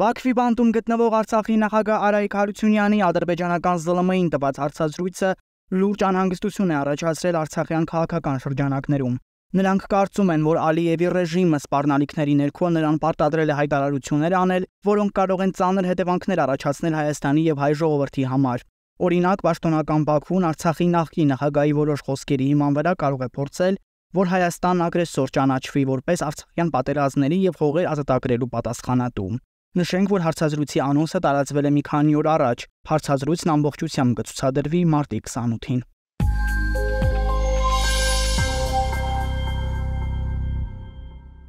Բաքվի բանտում գտնվող Արցախի նախագահ Արայիկ Հարությունյանի ադրբեջանական ԶԼՄ-ին տված հարցազրույցը լուրջ անհանգստություն է առաջացրել արցախյան քաղաքական շրջանակներում։ Նրանք կարծում են, որ Ալիևի ռեժիմը սպառնալիքների ներքո նրան պարտադրել է հայտարարություններ անել, որոնք կարող են ծանր հետևանքներ առաջացնել Հայաստանի եւ հայ ժողովրդի համար։ Օրինակ, պաշտոնական Բաքուն Արցախի նախկին նախագահի որոշ խոսքերի հիման վրա կարող է փորձել, որ Հայաստանն ագրեսոր ճանաչվի որպես արցախյան պատերազմների եւ հողեր ազատագրելու պատասխանատու։ Նշենք, որ հարցազրույցի անոնսը տարածվել է մի քանի օր առաջ։ Հարցազրույցն ամբողջությամբ կցուցադրվի մարտի 28-ին։